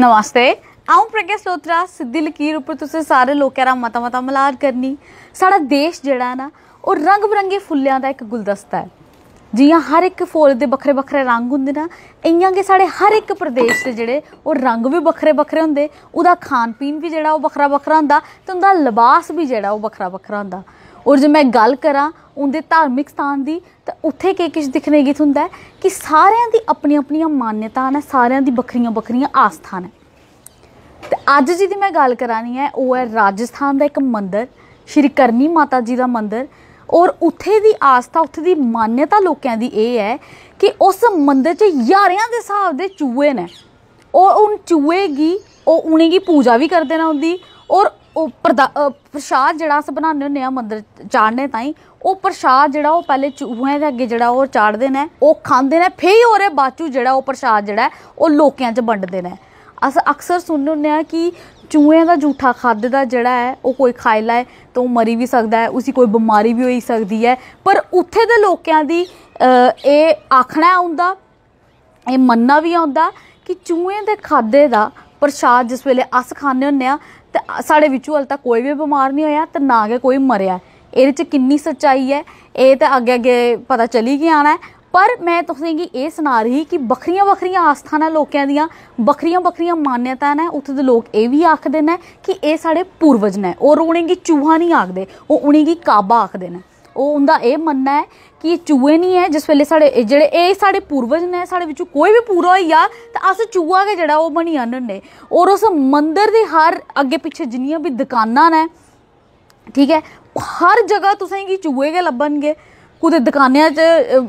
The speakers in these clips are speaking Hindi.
ਨਮਸਤੇ ਆਉਂ ਪ੍ਰਗਿਆ ਸੋਤਰਾ ਸਿੱਧੀ ਲਕੀਰ ਉੱਪਰ ਤੁਸੀਂ ਸਾਰੇ ਲੋਕਾਂ ਦਾ ਮਤਾ ਮਤਾ ਮਲਾਰ ਕਰਨੀ ਸਾਡਾ ਦੇਸ਼ ਜਿਹੜਾ ਨਾ ਉਹ ਰੰਗ ਬਰੰਗੇ ਫੁੱਲਿਆਂ ਦਾ ਇੱਕ ਗੁਲਦਸਤਾ ਹੈ ਜੀਆਂ ਹਰ ਇੱਕ ਫੁੱਲ ਦੇ ਵੱਖਰੇ ਵੱਖਰੇ ਰੰਗ ਹੁੰਦੇ ਨਾ ਇਆਂ ਕਿ ਸਾਡੇ ਹਰ ਇੱਕ ਪ੍ਰਦੇਸ਼ ਦੇ ਜਿਹੜੇ ਉਹ ਰੰਗ ਵੀ ਵੱਖਰੇ ਵੱਖਰੇ ਹੁੰਦੇ ਉਹਦਾ ਖਾਣ ਪੀਣ ਵੀ ਜਿਹੜਾ ਉਹ ਵੱਖਰਾ ਵੱਖਰਾ ਹੁੰਦਾ ਤੇ ਉਹਦਾ ਲਿਬਾਸ ਵੀ ਜਿਹੜਾ ਉਹ ਵੱਖਰਾ ਵੱਖਰਾ ਹੁੰਦਾ ਔਰ ਜੇ ਮੈਂ ਗੱਲ ਕਰਾਂ ਉਹਦੇ ਧਾਰਮਿਕ ਸਥਾਨ ਦੀ ਤਾਂ ਉੱਥੇ ਕੀ ਕੁਝ ਦਿਖਨੇ ਗੀਤ ਹੁੰਦਾ ਕਿ ਸਾਰਿਆਂ ਦੀ ਆਪਣੀ ਆਪਣੀਆਂ ਮਾਨਤਾਵਾਂ ਨੇ ਸਾਰਿਆਂ ਦੀ ਵੱਖਰੀਆਂ ਵੱਖਰੀਆਂ ਆਸਥਾਨ ਹੈ ਤੇ ਅੱਜ ਜਿਹਦੀ ਮੈਂ ਗੱਲ ਕਰਾਨੀ ਹੈ ਉਹ ਹੈ ਰਾਜਸਥਾਨ ਦਾ ਇੱਕ ਮੰਦਿਰ ਸ਼੍ਰੀ ਕਰਨੀ ਮਾਤਾ ਜੀ ਦਾ ਮੰਦਿਰ ਔਰ ਉੱਥੇ ਦੀ ਆਸਥਾ ਉੱਥੇ ਦੀ ਮਾਨਤਾ ਲੋਕਾਂ ਦੀ ਇਹ ਹੈ ਕਿ ਉਸ ਮੰਦਿਰ 'ਚ ਯਾਰਿਆਂ ਦੇ ਹਿਸਾਬ ਦੇ ਚੂਹੇ ਨੇ ਉਹ ਉਹਨ ਚੂਹੇ ਦੀ ਉਹ ਉਹਨੇ ਦੀ ਪੂਜਾ ਵੀ ਕਰਦੇ ਨੇ ਉਹਦੀ ਔਰ ਉਹ ਪ੍ਰਸ਼ਾਦ ਜਿਹੜਾ ਅਸੀਂ ਬਣਾਉਂਦੇ ਹੁੰਦੇ ਆ ਮੰਦਰ ਚਾੜਨੇ ਤਾਈਂ ਉਹ ਪ੍ਰਸ਼ਾਦ ਜਿਹੜਾ ਉਹ ਪਹਿਲੇ ਚੂਹਿਆਂ ਦੇ ਅੱਗੇ ਜਿਹੜਾ ਉਹ ਚਾੜਦੇ ਨੇ ਉਹ ਖਾਂਦੇ ਨੇ ਫੇਰ ਉਹਰੇ ਬਾਚੂ ਜਿਹੜਾ ਉਹ ਪ੍ਰਸ਼ਾਦ ਜਿਹੜਾ ਉਹ ਲੋਕਿਆਂ 'ਚ ਵੰਡਦੇ ਨੇ ਅਸ ਅਕਸਰ ਸੁਣਨੇ ਹੁੰਨੇ ਆ ਕਿ ਚੂਹਿਆਂ ਦਾ ਝੂਠਾ ਖਾਦ ਦਾ ਜਿਹੜਾ ਹੈ ਉਹ ਕੋਈ ਖਾਇ ਲਾਏ ਤਾਂ ਉਹ ਮਰੀ ਵੀ ਸਕਦਾ ਹੈ ਉਸੇ ਕੋਈ ਬਿਮਾਰੀ ਵੀ ਹੋਈ ਸਕਦੀ ਹੈ ਪਰ ਉੱਥੇ ਦੇ ਲੋਕਿਆਂ ਦੀ ਇਹ ਆਖਣਾ ਆਉਂਦਾ ਇਹ ਮੰਨਣਾ ਵੀ ਆਉਂਦਾ ਕਿ ਚੂਹੇ ਦੇ ਖਾਦੇ ਦਾ ਪ੍ਰਸ਼ਾਦ ਜਿਸ ਵੇਲੇ ਅਸ ਖਾਣੇ ਹੁੰਨੇ ਆ ਤੇ ਸਾਡੇ ਵਿੱਚੋਂ ਹਲ ਤੱਕ ਕੋਈ ਵੀ ਬਿਮਾਰ ਨਹੀਂ ਹੋਇਆ ਤੇ ਨਾ ਕੇ ਕੋਈ ਮਰਿਆ ਇਹਦੇ ਚ ਕਿੰਨੀ ਸੱਚਾਈ ਹੈ ਇਹ ਤਾਂ ਅੱਗੇ ਅੱਗੇ ਪਤਾ ਚਲੀ ਗਿਆ ਆਣਾ ਪਰ ਮੈਂ ਤੁਸੀਂ ਕੀ ਇਹ ਸੁਣਾ ਰਹੀ ਕਿ ਬਖਰੀਆਂ ਬਖਰੀਆਂ ਆਸਥਾਨਾਂ ਲੋਕਾਂ ਦੀਆਂ ਬਖਰੀਆਂ ਬਖਰੀਆਂ ਮਾਨਿਅਤਾ ਨੇ ਉੱਥੇ ਦੇ ਲੋਕ ਇਹ ਵੀ ਆਖਦੇ ਨੇ ਕਿ ਇਹ ਸਾਡੇ ਪੂਰਵਜ ਨੇ ਉਹ ਰੋਣੇ ਕੀ ਚੂਹਾ ਨਹੀਂ ਆਖਦੇ ਉਹ ਉਣੀ ਕੀ ਕਾਬਾ ਆਖਦੇ ਨੇ ਉਹ ਹੁੰਦਾ ਇਹ ਮੰਨਣਾ ਹੈ ਕਿ ਚੂਹੇ ਨਹੀਂ ਹੈ ਜਿਸ ਵੇਲੇ ਸਾਡੇ ਜਿਹੜੇ ਇਹ ਸਾਡੇ ਪੂਰਵਜ ਨੇ ਸਾਡੇ ਵਿੱਚੋਂ ਕੋਈ ਵੀ ਪੂਰਾ ਆ ਤਾਂ ਅਸ ਚੂਹਾ ਕੇ ਜਿਹੜਾ ਉਹ ਬਣੀ ਆਨਣ ਨੇ ਔਰ ਉਸ ਮੰਦਰ ਦੇ ਹਰ ਅੱਗੇ ਪਿੱਛੇ ਜਿੰਨੀਆਂ ਵੀ ਦੁਕਾਨਾਂ ਨੇ ਠੀਕ ਹੈ ਹਰ ਜਗ੍ਹਾ ਤੁਸੀਂ ਕੀ ਚੂਹੇ ਕੇ ਲੱਭਣਗੇ ਕੁਦੇ ਦੁਕਾਨਿਆਂ 'ਚ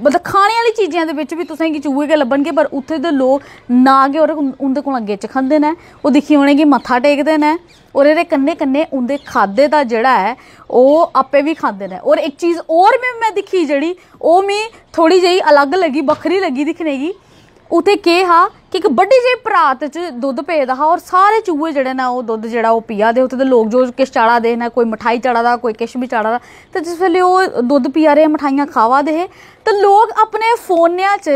ਮਤਲਬ ਖਾਣੇ ਵਾਲੀ ਚੀਜ਼ਾਂ ਦੇ ਵਿੱਚ ਵੀ ਤੁਸੀਂ ਕੀ ਚੂਹੇ ਕੇ ਲੱਭਣਗੇ ਪਰ ਉੱਥੇ ਦੇ ਲੋਕ ਨਾ ਗਏ ਔਰ ਉਹਦੇ ਕੋਲ ਅੱਗੇ ਚ ਖਾਂਦੇ ਨੇ ਉਹ ਦਿਖੀ ਹੋਣਗੇ ਮੱਥਾ ਟੇਕਦੇ ਨੇ ਔਰ ਇਹਦੇ ਕੰਨੇ ਕੰਨੇ ਉਹਦੇ ਖਾਦੇ ਦਾ ਜਿਹੜਾ ਹੈ ਉਹ ਆਪੇ ਵੀ ਖਾਂਦੇ ਨੇ ਔਰ ਇੱਕ ਚੀਜ਼ ਔਰ ਮੈਂ ਮੈਂ ਦਿਖੀ ਜਿਹੜੀ ਉਹ ਮੈਂ ਥੋੜੀ ਜਿਹੀ ਅਲੱਗ ਲੱਗੀ ਬਖਰੀ ਲੱਗੀ ਦਿਖਨੇਗੀ ਉਤੇ ਹਾ ਕਿ ਇੱਕ ਵੱਡੀ ਜਿਹੀ ਭਰਾਤ 'ਚ ਦੁੱਧ ਪੇਦਾ ਹਾ ਔਰ ਸਾਰੇ ਚੂਹੇ ਜਿਹੜੇ ਨਾ ਉਹ ਦੁੱਧ ਜਿਹੜਾ ਉਹ ਪੀਆ ਦੇ ਉੱਤੇ ਦੇ ਲੋਕ ਜੋ ਕਿਸ ਚਾੜਾ ਦੇ ਨਾ ਕੋਈ ਮਠਾਈ ਚਾੜਾ ਦਾ ਕੋਈ ਕਿਸ਼ ਵੀ ਚਾੜਾ ਦਾ ਤੇ ਜਿਸ ਵੇਲੇ ਉਹ ਦੁੱਧ ਪੀਆ ਰਹੇ ਮਠਾਈਆਂ ਖਾਵਾ ਦੇ ਤੇ ਲੋਕ ਆਪਣੇ ਫੋਨਿਆਂ 'ਚ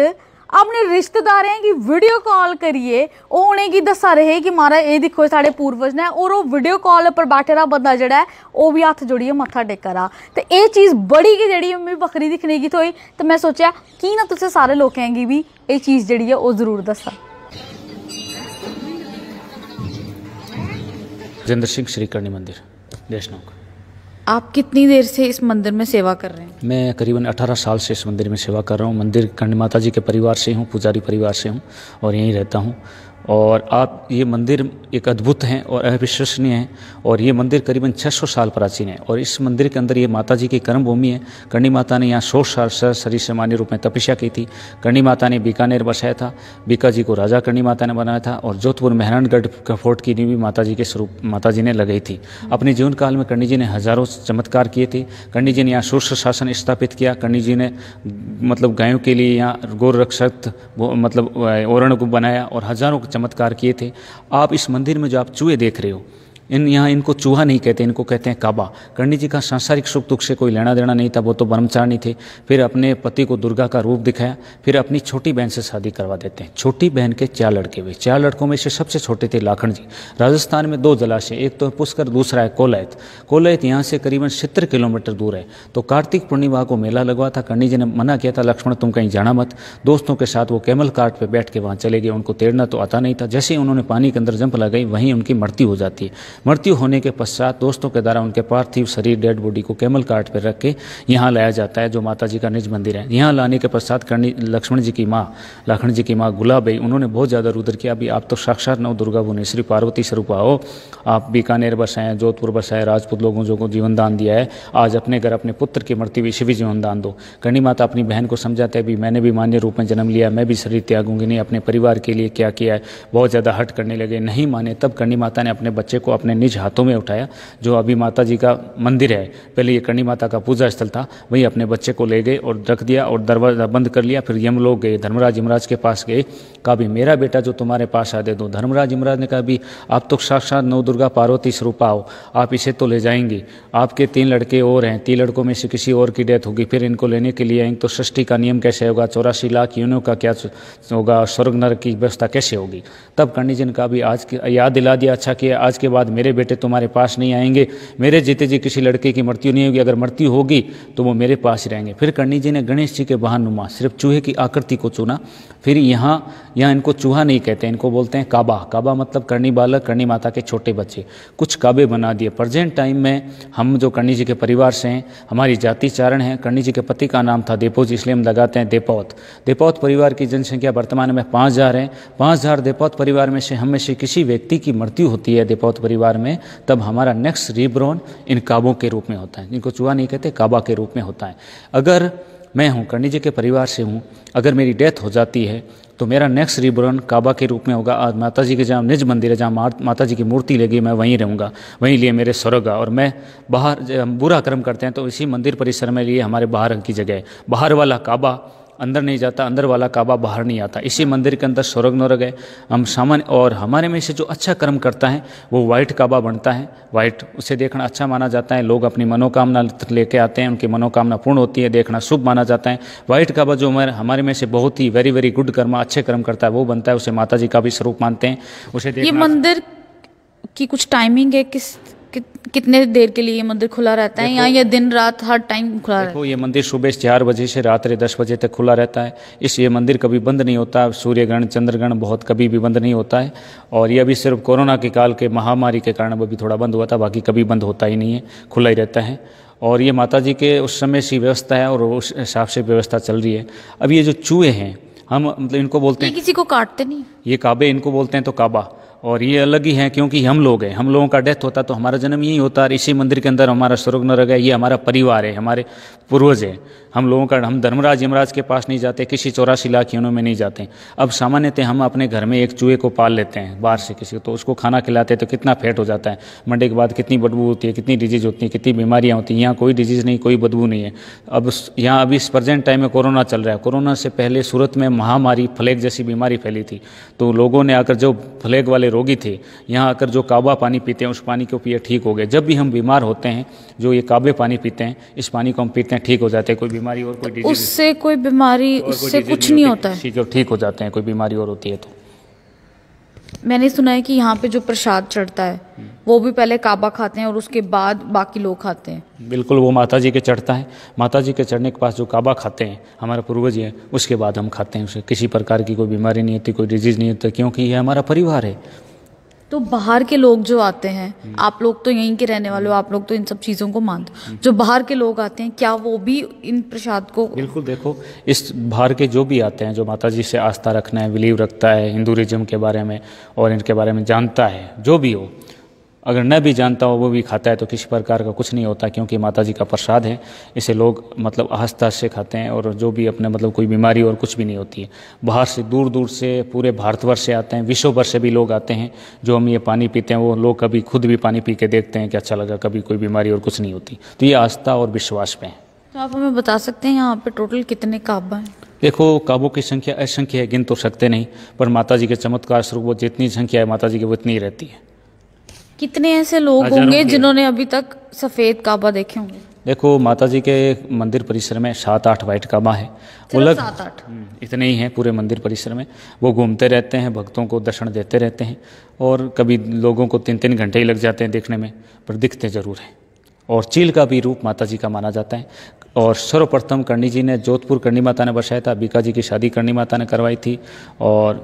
ਆਪਣੇ ਰਿਸ਼ਤੇਦਾਰਾਂ ਦੀ ਵੀਡੀਓ ਕਾਲ ਕਰੀਏ ਉਹ ਉਹਨੇ ਕੀ ਦੱਸਾ ਰਹੇ ਕਿ ਮਾਰਾ ਇਹ ਦੇਖੋ ਸਾਡੇ ਪੂਰਵਜ ਨੇ ਔਰ ਉਹ ਵੀਡੀਓ ਕਾਲ ਉੱਪਰ ਬੈਠੇ ਦਾ ਬੰਦਾ ਜਿਹੜਾ ਉਹ ਵੀ ਹੱਥ ਜੋੜੀਏ ਮੱਥਾ ਟੇਕ ਰਾ ਤੇ ਇਹ ਚੀਜ਼ ਬੜੀ ਕਿ ਜਿਹੜੀ ਮੈਂ ਵੱਖਰੀ ਦਿਖਨੇ ਕੀ ਥੋਈ ਤੇ ਮੈਂ ਸੋਚਿਆ ਕੀ ਨਾ ਤੁਸੀਂ ਸਾਰੇ ਲੋਕਾਂ ਦੀ ਵੀ ਇਹ ਚੀਜ਼ ਜਿਹੜੀ ਹੈ ਉਹ ਜ਼ਰੂਰ ਦੱਸਾਂ ਜਿੰਦਰ ਸਿੰਘ ਸ਼੍ਰੀ ਕਰਨੀ ਮੰਦਿਰ ਦੇਸ਼ਨੋਕ आप कितनी देर से इस मंदिर में सेवा कर रहे हैं मैं करीबन 18 साल से इस मंदिर में सेवा कर रहा हूँ मंदिर खंड माता जी के परिवार से हूँ पुजारी परिवार से हूँ और यहीं रहता हूँ और आप ये मंदिर एक अद्भुत हैं और अविश्वसनीय हैं और ये मंदिर करीबन 600 साल प्राचीन है और इस मंदिर के अंदर ये माता जी की कर्म भूमि है कर्णी माता ने यहाँ सौ साल सर शरीर सामान्य रूप में तपस्या की थी कर्णी माता ने बीकानेर बसाया था बीका जी को राजा कर्णी माता ने बनाया था और जोधपुर मेहरानगढ़ का फोर्ट की नीवी माता जी के स्वरूप माता जी ने लगाई थी अपने जीवन काल में कर्णी जी ने हज़ारों चमत्कार किए थे कर्णी जी ने यहाँ शोर्ष शासन स्थापित किया कर्णी जी ने मतलब गायों के लिए यहाँ गोरक्षक मतलब ओरण को बनाया और हज़ारों चमत्कार किए थे आप इस मंदिर में जो आप चूहे देख रहे हो इन यहाँ इनको चूहा नहीं कहते इनको कहते हैं काबा करणी जी का सांसारिक सुख दुख से कोई लेना देना नहीं था वो तो ब्रह्मचारिणी थे फिर अपने पति को दुर्गा का रूप दिखाया फिर अपनी छोटी बहन से शादी करवा देते हैं छोटी बहन के चार लड़के हुए चार लड़कों में से सबसे छोटे थे लाखन जी राजस्थान में दो जलाशय एक तो है पुष्कर दूसरा है कोलैत कोलैत यहाँ से करीबन सत्तर किलोमीटर दूर है तो कार्तिक पूर्णिमा को मेला लगवा था करणी जी ने मना किया था लक्ष्मण तुम कहीं जाना मत दोस्तों के साथ वो कैमल कार्ट पर बैठ के वहाँ चले गए उनको तैरना तो आता नहीं था जैसे ही उन्होंने पानी के अंदर जंप लगाई वहीं उनकी मृत्यु हो जाती है मृत्यु होने के पश्चात दोस्तों के द्वारा उनके पार्थिव शरीर डेड बॉडी को कैमल कार्ट पर रख के यहाँ लाया जाता है जो माता जी का निज मंदिर है यहाँ लाने के पश्चात करणी लक्ष्मण जी की माँ लक्ष्मण जी की माँ गुलाबई उन्होंने बहुत ज़्यादा रुद्र किया अभी आप तो साक्षात नव दुर्गा बुने श्री पार्वती स्वरूप आओ आप बीकानेर बसाए जोधपुर बसाए राजपूत लोगों जो को जीवन दान दिया है आज अपने घर अपने पुत्र की मृत्यु इसे भी जीवन दान दो करणी माता अपनी बहन को समझाते हैं भी मैंने भी मान्य रूप में जन्म लिया मैं भी शरीर त्यागूंगी नहीं अपने परिवार के लिए क्या किया है बहुत ज़्यादा हट करने लगे नहीं माने तब करणी माता ने अपने बच्चे को अपने अपने निज हाथों में उठाया जो अभी माता जी का मंदिर है पहले ये करणी माता का पूजा स्थल था वहीं अपने बच्चे को ले गए और रख दिया और दरवाज़ा बंद कर लिया फिर यम लोग गए धर्मराज यमराज के पास गए कहा भी मेरा बेटा जो तुम्हारे पास आ दे दो धर्मराज यमराज ने कहा भी आप तो साक्षात नव दुर्गा पार्वती स्वरूप हो आप इसे तो ले जाएंगे आपके तीन लड़के और हैं तीन लड़कों में से किसी और की डेथ होगी फिर इनको लेने के लिए आएंगे तो सृष्टि का नियम कैसे होगा चौरासी लाख यूनियो का क्या होगा स्वर्ग नर की व्यवस्था कैसे होगी तब कर्णी जी ने कहा भी आज याद दिला दिया अच्छा किया आज के बाद मेरे बेटे तुम्हारे पास नहीं आएंगे मेरे जीते जी किसी लड़के की मृत्यु नहीं होगी अगर मृत्यु होगी तो वो मेरे पास ही रहेंगे फिर करणी जी ने गणेश जी के बहानुमा सिर्फ चूहे की आकृति को चुना फिर यहाँ यहाँ इनको चूहा नहीं कहते इनको बोलते हैं काबा काबा मतलब करणी बालक करणी माता के छोटे बच्चे कुछ काबे बना दिए प्रजेंट टाइम में हम जो करणी जी के परिवार से हैं हमारी जाति चारण है करणी जी के पति का नाम था देपोज इसलिए हम लगाते हैं देपौत देपौत परिवार की जनसंख्या वर्तमान में पाँच हज़ार है पाँच हज़ार देपौत परिवार में से हम में से किसी व्यक्ति की मृत्यु होती है देपौत परिवार परिवार में तब हमारा नेक्स्ट रिब्रोन इन काबों के रूप में होता है जिनको चूहा नहीं कहते काबा के रूप में होता है अगर मैं हूँ कर्णी जी के परिवार से हूँ अगर मेरी डेथ हो जाती है तो मेरा नेक्स्ट रिब्रोन काबा के रूप में होगा आज माता जी के जहाँ निज मंदिर है जहाँ माता जी की मूर्ति लगी मैं वहीं रहूँगा वहीं लिए मेरे स्वर्ग और मैं बाहर हम बुरा कर्म करते हैं तो इसी मंदिर परिसर में लिए हमारे बाहर की जगह बाहर वाला काबा अंदर नहीं जाता अंदर वाला काबा बाहर नहीं आता इसी मंदिर के अंदर स्वर्ग नरग है हम सामान्य और हमारे में से जो अच्छा कर्म करता है वो वाइट काबा बनता है वाइट उसे देखना अच्छा माना जाता है लोग अपनी मनोकामना लेके आते हैं उनकी मनोकामना पूर्ण होती है देखना शुभ माना जाता है वाइट काबा जो हमारे में से बहुत ही वेरी वेरी गुड कर्म अच्छे कर्म करता है वो बनता है उसे माता जी का भी स्वरूप मानते हैं उसे ये मंदिर की कुछ टाइमिंग है किस कि, कितने देर के लिए ये मंदिर खुला रहता है या ये दिन रात हर टाइम खुला रहता है ये मंदिर सुबह चार बजे से रात्रि दस बजे तक खुला रहता है इस ये मंदिर कभी बंद नहीं होता सूर्य ग्रहण चंद्र ग्रहण बहुत कभी भी बंद नहीं होता है और ये अभी सिर्फ कोरोना के काल के महामारी के कारण अभी थोड़ा बंद हुआ था बाकी कभी बंद होता ही नहीं है खुला ही रहता है और ये माता जी के उस समय सी व्यवस्था है और उस हिसाब से व्यवस्था चल रही है अब ये जो चूहे हैं हम मतलब इनको बोलते हैं किसी को काटते नहीं ये काबे इनको बोलते हैं तो काबा और ये अलग ही है क्योंकि हम लोग हैं हम लोगों का डेथ होता तो हमारा जन्म यही होता इसी मंदिर के अंदर हमारा स्वर्ग नरक है ये हमारा परिवार है हमारे पूर्वज है हम लोगों का हम धर्मराज यमराज के पास नहीं जाते किसी चौरासी लाख यूनों में नहीं जाते अब सामान्यतः हम अपने घर में एक चूहे को पाल लेते हैं बाहर से किसी को तो उसको खाना खिलाते हैं तो कितना फैट हो जाता है मंडे के बाद कितनी बदबू होती है कितनी डिजीज़ होती है कितनी बीमारियाँ होती हैं यहाँ कोई डिजीज़ नहीं कोई बदबू नहीं है अब यहाँ अभी इस प्रजेंट टाइम में कोरोना चल रहा है कोरोना से पहले सूरत में महामारी फ्लैग जैसी बीमारी फैली थी तो लोगों ने आकर जो फ्लैग वाले रोगी थे यहाँ आकर जो काबा पानी पीते हैं उस पानी को पिए ठीक हो गए जब भी हम बीमार होते हैं जो ये काबे पानी पीते हैं इस पानी को हम पीते हैं हैं ठीक हो जाते हैं कोई बीमारी और कोई उससे कोई बीमारी उससे कुछ नहीं होता है ठीक ठीक हो जाते हैं कोई बीमारी और होती है तो मैंने सुना है कि यहाँ पे जो प्रसाद चढ़ता है वो भी पहले काबा खाते हैं और उसके बाद बाकी लोग खाते हैं बिल्कुल वो माता जी के चढ़ता है माता जी के चढ़ने के पास जो काबा खाते हैं हमारे पूर्वज हैं उसके बाद हम खाते हैं उसे किसी प्रकार की कोई बीमारी नहीं होती कोई डिजीज़ नहीं होती क्योंकि ये हमारा परिवार है तो बाहर के लोग जो आते हैं हम्म। आप लोग तो यहीं के रहने वाले हो आप लोग तो इन सब चीज़ों को मानते हम्म। जो बाहर के लोग आते हैं क्या वो भी इन प्रसाद को बिल्कुल देखो इस बाहर के जो भी आते हैं जो माता जी से आस्था रखना है बिलीव रखता है हिंदू के बारे में और इनके बारे में जानता है जो भी हो अगर न भी जानता हो वो भी खाता है तो किसी प्रकार का कुछ नहीं होता क्योंकि माता जी का प्रसाद है इसे लोग मतलब आहस्ता से खाते हैं और जो भी अपने मतलब कोई बीमारी और कुछ भी नहीं होती है बाहर से दूर दूर से पूरे भारतवर्ष से आते हैं विश्व भर से भी लोग आते हैं जो हम ये पानी पीते हैं वो लोग कभी खुद भी पानी पी के देखते हैं कि अच्छा लगा कभी कोई बीमारी और कुछ नहीं होती तो ये आस्था और विश्वास पे है तो आप हमें बता सकते हैं यहाँ पे टोटल कितने काबा हैं देखो काबों की संख्या असंख्य है गिन तो सकते नहीं पर माता जी के चमत्कार स्वरूप वो जितनी संख्या है माता जी की वो इतनी रहती है कितने ऐसे लोग होंगे जिन्होंने अभी तक सफ़ेद काबा देखे होंगे देखो माता जी के मंदिर परिसर में सात आठ वाइट काबा है वो लग सात आठ हम्म, इतने ही हैं पूरे मंदिर परिसर में वो घूमते रहते हैं भक्तों को दर्शन देते रहते हैं और कभी लोगों को तीन तीन घंटे ही लग जाते हैं देखने में पर दिखते ज़रूर हैं और चील का भी रूप माता जी का माना जाता है और सर्वप्रथम करणी जी ने जोधपुर करणी माता ने बसाया था बीका जी की शादी करणी माता ने करवाई थी और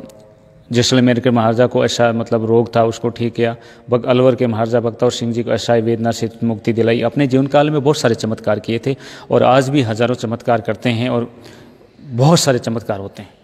जैसलमेर के महाराजा को ऐसा मतलब रोग था उसको ठीक किया बग अलवर के महाराजा और सिंह जी को ही वेदना से मुक्ति दिलाई अपने जीवन काल में बहुत सारे चमत्कार किए थे और आज भी हज़ारों चमत्कार करते हैं और बहुत सारे चमत्कार होते हैं